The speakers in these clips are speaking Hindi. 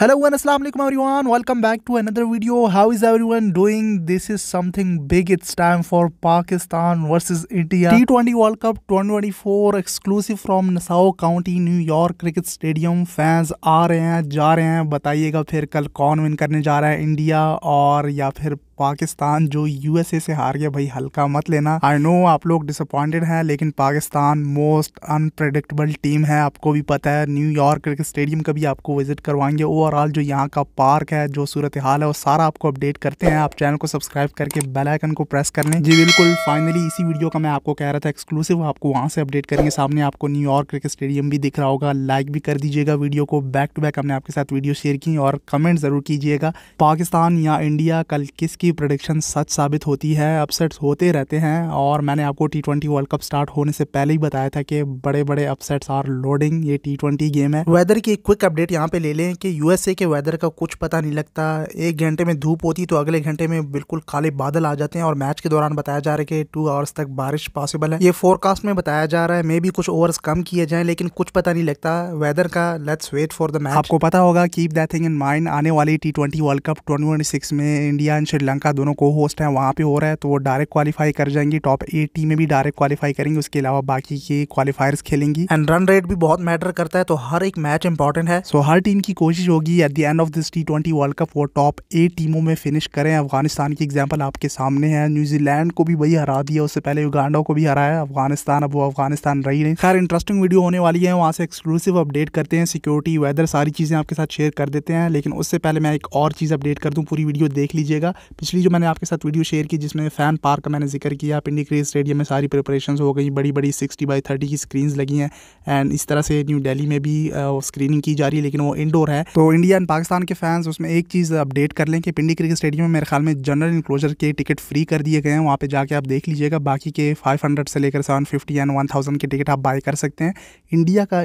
हेलो वन असल every welcome back to another video how is everyone doing this is something big it's time for Pakistan versus India T twenty World Cup twenty twenty four exclusive from Nassau County New York cricket stadium fans आ रहे हैं जा रहे हैं बताइएगा फिर कल कौन विन करने जा रहा है इंडिया और या फिर पाकिस्तान जो यूएसए से हार गया भाई हल्का मत लेना आई नो आप लोग डिसअपॉइंटेड हैं लेकिन पाकिस्तान मोस्ट अनप्रडिक्टेबल टीम है आपको भी पता है न्यूयॉर्क क्रिकेट स्टेडियम का भी आपको विजिट करवाएंगे ओवरऑल जो यहाँ का पार्क है जो सूरत हाल है वो सारा आपको अपडेट करते हैं आप चैनल को सब्सक्राइब करके बेलाइकन को प्रेस कर लें जी बिल्कुल फाइनली इसी वीडियो का मैं आपको कह रहा था एक्सक्लूसिव आपको वहाँ से अपडेट करेंगे सामने आपको न्यूयॉर्क क्रिकेट स्टेडियम भी दिख रहा होगा लाइक भी कर दीजिएगा वीडियो को बैक टू बैक हमने आपके साथ वीडियो शेयर की और कमेंट जरूर कीजिएगा पाकिस्तान या इंडिया कल किस की प्रडिक्शन सच साबित होती है अपसेट्स होते रहते हैं और मैंने आपको T twenty World Cup start होने से पहले ही बताया था कि बड़े बड़े अपसेट्स आर लोडिंग ये टी ट्वेंटी गेम है वेदर की एक क्विक अपडेट यहाँ पे ले लें कि यूएसए के वेदर का कुछ पता नहीं लगता एक घंटे में धूप होती तो अगले घंटे में बिल्कुल काले बादल आ जाते हैं और मैच के दौरान बताया जा रहा है कि टू आवर्स तक बारिश पॉसिबल है ये फोरकास्ट में बताया जा रहा है मे भी कुछ ओवर्स कम किए जाए लेकिन कुछ पता नहीं लगता वेदर का let's wait for the match आपको पता होगा keep that thing in mind आने वाली T twenty World Cup twenty में इंडिया एंड श्रीलंका श्रीलंका दोनों को होस्ट हैं वहाँ पे हो रहा है तो वो डायरेक्ट क्वालिफाई कर जाएंगी टॉप एट में भी डायरेक्ट क्वालिफाई करेंगी उसके अलावा बाकी के क्वालिफायर्स खेलेंगी एंड रन रेट भी बहुत मैटर करता है तो हर एक मैच इंपॉर्टेंट है सो so, हर टीम की कोशिश होगी at the end of this T twenty World Cup वो टॉप एट टीमों में फिनिश करें अफगानिस्तान की एग्जाम्पल आपके सामने है न्यूजीलैंड को भी वही हरा दिया उससे पहले युगांडा को भी हराया अफगानिस्तान अब वो अफगानिस्तान रही नहीं खैर इंटरेस्टिंग वीडियो होने वाली है वहाँ से एक्सक्लूसिव अपडेट करते हैं सिक्योरिटी वेदर सारी चीज़ें आपके साथ शेयर कर देते हैं लेकिन उससे पहले मैं एक और चीज़ अपडेट कर दूँ पूरी वीडियो देख लीजिएगा पिछली जो मैंने आपके साथ वीडियो शेयर की जिसमें फ़ैन पार्क का मैंने जिक्र किया पिंडी क्रेज स्टेडियम में सारी प्रिपरेशन हो गई बड़ी बड़ी सिक्सटी बाई थर्टी की स्क्रीन लगी हैं एंड इस तरह से न्यू डेली में भी स्क्रीनिंग की जा रही है लेकिन वो इंडोर है तो इंडिया एंड पाकिस्तान के फैंस उसमें एक चीज़ अपडेट कर लें कि पिंडी क्रिकेट स्टेडियम में मेरे ख्याल में जनरल इंक्लोजर के टिकट फ्री कर दिए गए हैं वहाँ पे जाके आप देख लीजिएगा बाकी के 500 से लेकर 750 एंड थाउजेंड के टिकट आप बाय कर सकते हैं इंडिया का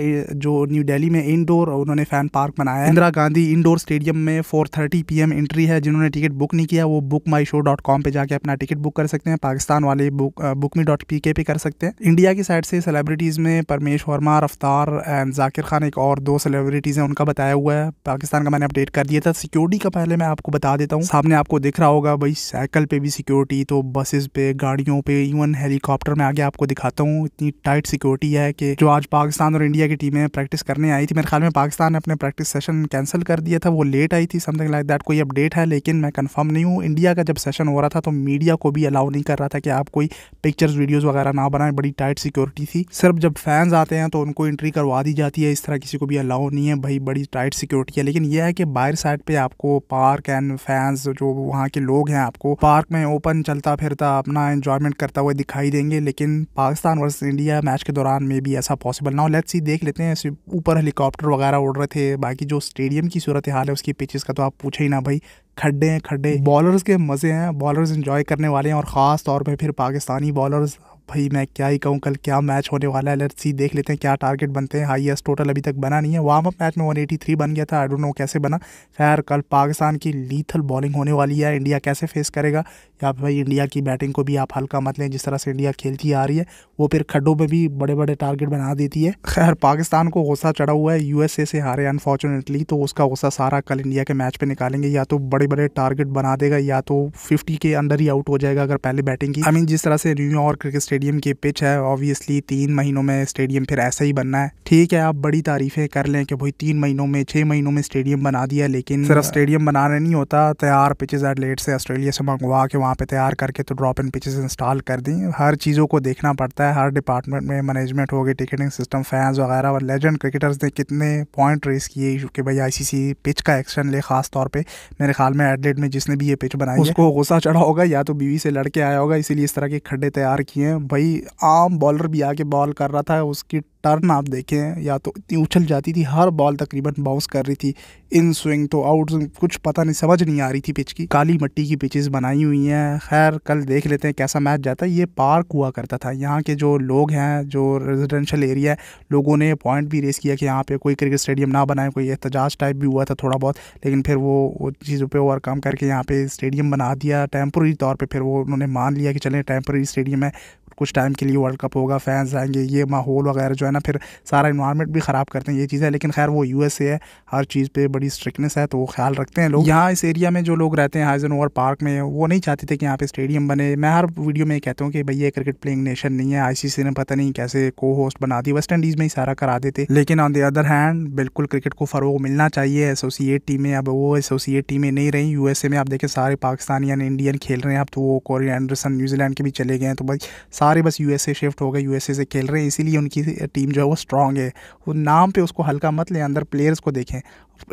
जो न्यू डेली में इंडोर उन्होंने फ़ैन पार्क बनाया है इंदिरा गांधी इंडोर स्टेडियम में फोर थर्टी एंट्री है जिन्होंने टिकट बुक नहीं किया वो Book My Show dot com पर जाके अपना टिकट बुक कर सकते हैं पाकिस्तान वाले book book me dot P K पे कर सकते हैं इंडिया की साइड से सेलिब्रिटीज़ में परमेश वर्मा रफ्तार एंड जाकिर खान एक और दो सेलिब्रिटीज़ हैं उनका बताया हुआ है पाकिस्तान का मैंने अपडेट कर दिया था सिक्योरिटी का पहले मैं आपको बता देता हूँ सामने आपको दिख रहा होगा भाई साइकिल पे भी सिक्योरिटी तो बसेस पे गाड़ियों पे इवन हेलीकॉप्टर में आगे आपको दिखाता हूँ इतनी टाइट सिक्योरिटी है कि जो आज पाकिस्तान और इंडिया की टीमें प्रैक्टिस करने आई थी मेरे ख्याल में पाकिस्तान ने अपने प्रैक्टिस सेशन कैंसिल कर दिया था वो लेट आई थी समथिंग लाइक दैट कोई अपडेट है लेकिन मैं कन्फर्म नहीं हूँ मीडिया का जब सेशन हो रहा था तो मीडिया को भी अलाउ नहीं कर रहा था कि आप कोई पिक्चर्स वीडियोस वगैरह ना बनाएं बड़ी टाइट सिक्योरिटी थी सिर्फ जब फैंस आते हैं तो उनको एंट्री करवा दी जाती है इस तरह किसी को भी अलाउ नहीं है भाई बड़ी टाइट सिक्योरिटी है लेकिन यह है कि बाहर साइड पर आपको पार्क एंड फैंस जो वहाँ के लोग हैं आपको पार्क में ओपन चलता फिरता अपना एंजॉयमेंट करता हुआ दिखाई देंगे लेकिन पाकिस्तान वर्सेज इंडिया मैच के दौरान में भी ऐसा पॉसिबल ना हो लेट्स ही देख लेते हैं ऊपर हेलीकॉप्टर वगैरह उड़ रहे थे बाकी जो स्टेडियम की सूरत हाल है उसकी पिचेस का तो आप पूछे ही ना भाई खड्डे हैं खड्डे बॉलर्स के मज़े हैं बॉलर्स इंजॉय करने वाले हैं और ख़ास तौर पर फिर पाकिस्तानी बॉलर्स भाई मैं क्या ही कहूँ कल क्या मैच होने वाला है लेट्स सी देख लेते हैं क्या टारगेट बनते हैं हाईएस्ट टोटल अभी तक बना नहीं है वार्म अप मैच में 183 बन गया था आई डोंट नो कैसे बना खैर कल पाकिस्तान की लीथल बॉलिंग होने वाली है इंडिया कैसे फेस करेगा या भाई इंडिया की बैटिंग को भी आप हल्का मत लें जिस तरह से इंडिया खेलती आ रही है वो फिर खड्डों में भी बड़े बड़े टारगेट बना देती है खैर पाकिस्तान को गुस्सा चढ़ा हुआ है यूएसए से हारे अनफॉर्चुनेटली तो उसका गुस्सा सारा कल इंडिया के मैच पे निकालेंगे या तो बड़े बड़े टारगेट बना देगा या तो फिफ्टी के अंदर ही आउट हो जाएगा अगर पहले बैटिंग की आई मीन जिस तरह से न्यूयॉर्क क्रिकेट स्टेडियम की पिच है ऑब्वियसली तीन महीनों में स्टेडियम फिर ऐसा ही बनना है ठीक है आप बड़ी तारीफें कर लें कि भाई तीन महीनों में छह महीनों में स्टेडियम बना दिया लेकिन सिर्फ स्टेडियम बनाना नहीं होता तैयार पिचेज लेट से ऑस्ट्रेलिया से मंगवा के वहाँ पे तैयार करके तो ड्रॉप इन पिचेस इंस्टॉल कर दी हर चीज़ों को देखना पड़ता है है हर डिपार्टमेंट में मैनेजमेंट हो गई टिकटिंग सिस्टम फैंस वगैरह और लेजेंड क्रिकेटर्स ने कितने पॉइंट रेस किए कि भाई आईसीसी पिच का एक्शन ले खास तौर पे मेरे ख्याल में एडलेट में जिसने भी ये पिच बनाई उसको गुस्सा चढ़ा होगा या तो बीवी से लड़के आया होगा इसीलिए इस तरह के खड्डे तैयार किए हैं भाई आम बॉलर भी आके बॉल कर रहा था उसकी टर्न आप देखें या तो इतनी उछल जाती थी हर बॉल तकरीबन बाउंस कर रही थी इन स्विंग तो आउट स्विंग कुछ पता नहीं समझ नहीं आ रही थी पिच की काली मिट्टी की पिचेस बनाई हुई हैं खैर कल देख लेते हैं कैसा मैच जाता है ये पार्क हुआ करता था यहाँ के जो लोग हैं जो रेजिडेंशल एरिया है लोगों ने पॉइंट भी रेस किया कि यहाँ पर कोई क्रिकेट स्टेडियम ना बनाए कोई एहतजाज टाइप भी हुआ था थोड़ा बहुत लेकिन फिर वो चीज़ों पर ओवरकम करके यहाँ पर स्टेडियम बना दिया टेम्प्रेरी तौर पर फिर वो उन्होंने मान लिया कि चलें टेम्प्रेरी स्टेडियम है कुछ टाइम के लिए वर्ल्ड कप होगा फैंस आएंगे ये माहौल वगैरह जो है ना फिर सारा इन्वायरमेंट भी ख़राब करते हैं ये चीज़ें लेकिन खैर वो यू है हर चीज़ पर बड़ी स्ट्रिकनेस है तो वो ख्याल रखते हैं लोग यहाँ इस एरिया में जो लोग रहते हैं हाइजन ओवर पार्क में वो नहीं चाहते थे कि यहाँ पे स्टेडियम बने मैं हर वीडियो में कहता हूँ कि भाई ये क्रिकेट प्लेइंग नेशन नहीं है आईसीसी ने पता नहीं कैसे को होस्ट बना दी वेस्ट इंडीज़ में ही सारा करा देते लेकिन ऑन द अदर हैंड बिल्कुल क्रिकेट को फ़रोग मिलना चाहिए एसोसिएट टीमें अब वो एसोसिएट टीमें नहीं रही यूएसए में आप देखें सारे पाकिस्तानी यानी इंडियन खेल रहे हैं अब तो वो कोरिया एंडरसन न्यूजीलैंड के भी चले गए हैं तो भाई सारे बस यूएसए शिफ्ट हो गए यूएसए से खेल रहे हैं इसीलिए उनकी टीम जो है वो स्ट्रांग है वो नाम पे उसको हल्का मत लें अंदर प्लेयर्स को देखें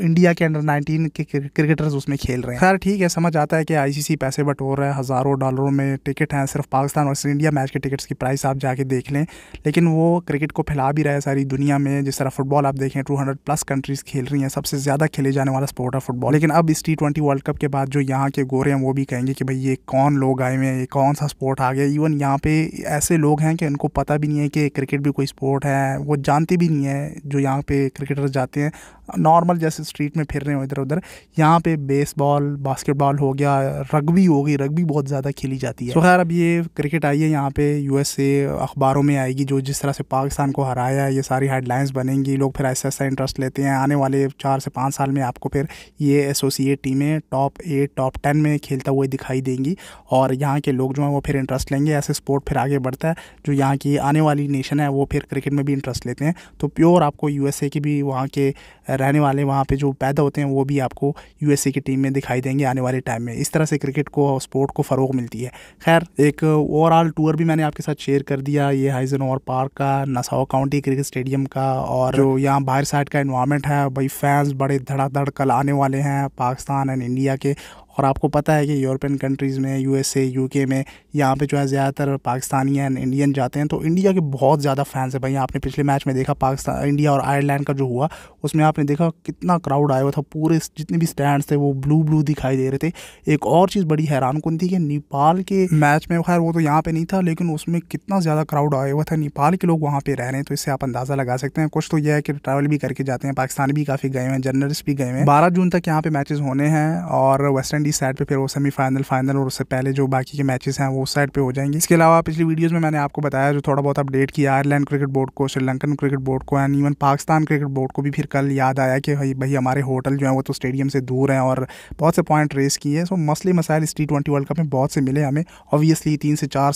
इंडिया के अंडर 19 के क्रिकेटर्स उसमें खेल रहे हैं खैर ठीक है समझ आता है कि आईसीसी पैसे बटोर रहा है हज़ारों डॉलरों में टिकट हैं सिर्फ पाकिस्तान और इंडिया मैच के टिकट्स की प्राइस आप जाके देख लें लेकिन वो क्रिकेट को फैला भी रहा है सारी दुनिया में जिस तरह फुटबॉल आप देखें टू प्लस कंट्रीज़ खेल रही हैं सबसे ज़्यादा खेले जाने वाला स्पोर्ट है फुटबॉल लेकिन अब इस टी वर्ल्ड कप के बाद जो यहाँ के गोरे हैं वो भी कहेंगे कि भाई ये कौन लोग आए हुए हैं ये कौन सा स्पोर्ट आ गया इवन यहाँ पे ऐसे लोग हैं कि उनको पता भी नहीं है कि क्रिकेट भी कोई स्पोर्ट है वो जानते भी नहीं है जो यहाँ पे क्रिकेटर्स जाते हैं नॉर्मल जैसे स्ट्रीट में फिर रहे हो इधर उधर यहाँ पे बेसबॉल बास्केटबॉल हो गया रग्बी हो गई रग्बी बहुत ज़्यादा खेली जाती है तो खैर अब ये क्रिकेट आई है यहाँ पे यूएसए अखबारों में आएगी जो जिस तरह से पाकिस्तान को हराया है ये सारी हेडलाइंस बनेंगी लोग फिर ऐसा ऐसा इंटरेस्ट लेते हैं आने वाले चार से पाँच साल में आपको फिर ये एसोसिएट टीमें टॉप एट टॉप टेन में खेलता हुआ दिखाई देंगी और यहाँ के लोग जो हैं वो फिर इंटरेस्ट लेंगे ऐसे स्पोर्ट फिर आगे बढ़ता है जो यहाँ की आने वाली नेशन है वो फिर क्रिकेट में भी इंटरेस्ट लेते हैं तो प्योर आपको यूएसए की भी वहाँ के रहने वाले वहाँ पे जो पैदा होते हैं वो भी आपको यू की टीम में दिखाई देंगे आने वाले टाइम में इस तरह से क्रिकेट को और स्पोर्ट को फ़रोग मिलती है खैर एक ओवरऑल टूर भी मैंने आपके साथ शेयर कर दिया ये हाइजन ओवर पार्क का नसाओ काउंटी क्रिकेट स्टेडियम का और जो यहाँ बाहर साइड का इन्वायरमेंट है भाई फैंस बड़े धड़ाधड़ कल आने वाले हैं पाकिस्तान एंड इंडिया के और आपको पता है कि यूरोपियन कंट्रीज़ में यूएसए यूके में यहाँ पे जो है ज़्यादातर पाकिस्तानी एंड इंडियन जाते हैं तो इंडिया के बहुत ज़्यादा फैंस हैं भाई आपने पिछले मैच में देखा पाकिस्तान इंडिया और आयरलैंड का जो हुआ उसमें आपने देखा कितना क्राउड आया हुआ था पूरे जितने भी स्टैंड थे वो ब्लू ब्लू दिखाई दे रहे थे एक और चीज़ बड़ी हैरान कन थी कि नेपाल के मैच में खैर वो तो यहाँ पर नहीं था लेकिन उसमें कितना ज़्यादा क्राउड आया हुआ था नेपाल के लोग वहाँ पर रह रहे हैं तो इससे आप अंदाज़ा लगा सकते हैं कुछ तो यह है कि ट्रैवल भी करके जाते हैं पाकिस्तान भी काफ़ी गए हैं जर्नलिस्ट भी गए हैं बारह जून तक यहाँ पे मैचेज होने हैं और वेस्ट इस साइड पे फिर वो सेमीफाइनल फाइनल और उससे पहले जो बाकी के मैचेस हैं वो उस साइड पे हो जाएंगे इसके अलावा पिछली वीडियोस में मैंने आपको बताया जो थोड़ा बहुत अपडेट किया आयरलैंड क्रिकेट बोर्ड को श्रीलंकन क्रिकेट बोर्ड को and even Pakistan cricket board को भी फिर कल याद आया कि भाई भाई हमारे होटल जो है वो तो स्टेडियम से दूर हैं और बहुत से पॉइंट रेस किए हैं सो मसले मसाइल इस टी ट्वेंटी वर्ल्ड कप में बहुत से मिले हमें ऑब्वियसली तीन से चार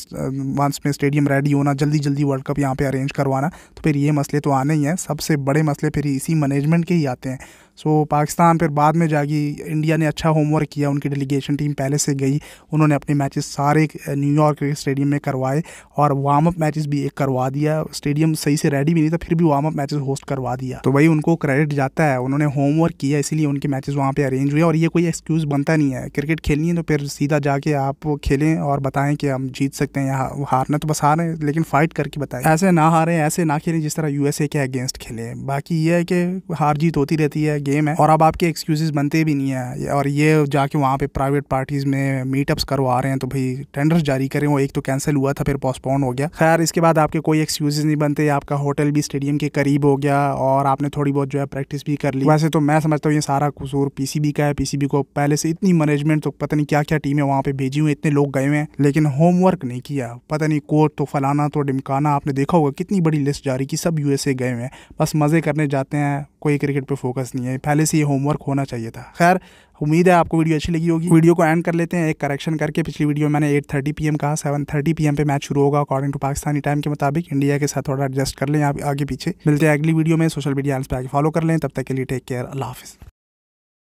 मंथ्स में स्टेडियम रेडी होना जल्दी जल्दी वर्ल्ड कप यहाँ पर अरेंज करवाना तो फिर ये मसले तो आने ही हैं सबसे बड़े मसले फिर इसी मैनेजमेंट के ही आते हैं सो पाकिस्तान फिर बाद में जागी इंडिया ने अच्छा होमवर्क किया उनकी डेलीगेशन टीम पहले से गई उन्होंने अपने मैचेस सारे न्यूयॉर्क के स्टेडियम में करवाए और वार्म अप मैचेस भी एक करवा दिया स्टेडियम सही से रेडी भी नहीं था फिर भी वार्म अप मैचेस होस्ट करवा दिया तो भाई उनको क्रेडिट जाता है उन्होंने होमवर्क किया इसीलिए उनके मैचेस वहाँ पर अरेंज हुए और ये कोई एक्सक्यूज़ बनता नहीं है क्रिकेट खेलनी है तो फिर सीधा जाके आप खेलें और बताएं कि हम जीत सकते हैं या हारना तो बस हारें लेकिन फाइट करके बताएं ऐसे ना हारें ऐसे ना खेलें जिस तरह यूएसए के अगेंस्ट खेलें बाकी ये है कि हार जीत होती रहती है गेम है और अब आपके एक्सक्यूजेज बनते भी नहीं है और ये जाके वहाँ पे प्राइवेट पार्टीज़ में मीटअप्स करवा रहे हैं तो भाई टेंडर्स जारी करें वो एक तो कैंसिल हुआ था फिर पोस्टपोन हो गया खैर इसके बाद आपके कोई एक्सक्यूजेज नहीं बनते आपका होटल भी स्टेडियम के करीब हो गया और आपने थोड़ी बहुत जो है प्रैक्टिस भी कर ली वैसे तो मैं समझता हूँ ये सारा कसूर पीसीबी का है पीसीबी को पहले से इतनी मैनेजमेंट तो पता नहीं क्या क्या टीमें वहाँ पे भेजी हुई इतने लोग गए हुए हैं लेकिन होमवर्क नहीं किया पता नहीं कोर्ट तो फलाना तो डिमकाना आपने देखा होगा कितनी बड़ी लिस्ट जारी की सब यूएसए गए हुए हैं बस मज़े करने जाते हैं कोई क्रिकेट पे फोकस नहीं है पहले से ये होमवर्क होना चाहिए था खैर उम्मीद है आपको वीडियो अच्छी लगी होगी वीडियो को एंड कर लेते हैं एक करेक्शन करके पिछली वीडियो में मैंने 8:30 पी कहा 7:30 पी पे मैच शुरू होगा अकॉर्डिंग टू पाकिस्तानी टाइम के मुताबिक इंडिया के साथ थोड़ा एडजस्ट कर लें आप आगे पीछे मिलते हैं अगली वीडियो में सोशल मीडिया पर आगे फॉलो कर लें तब तक के लिए टेक केयर अल्लाह हाफिज़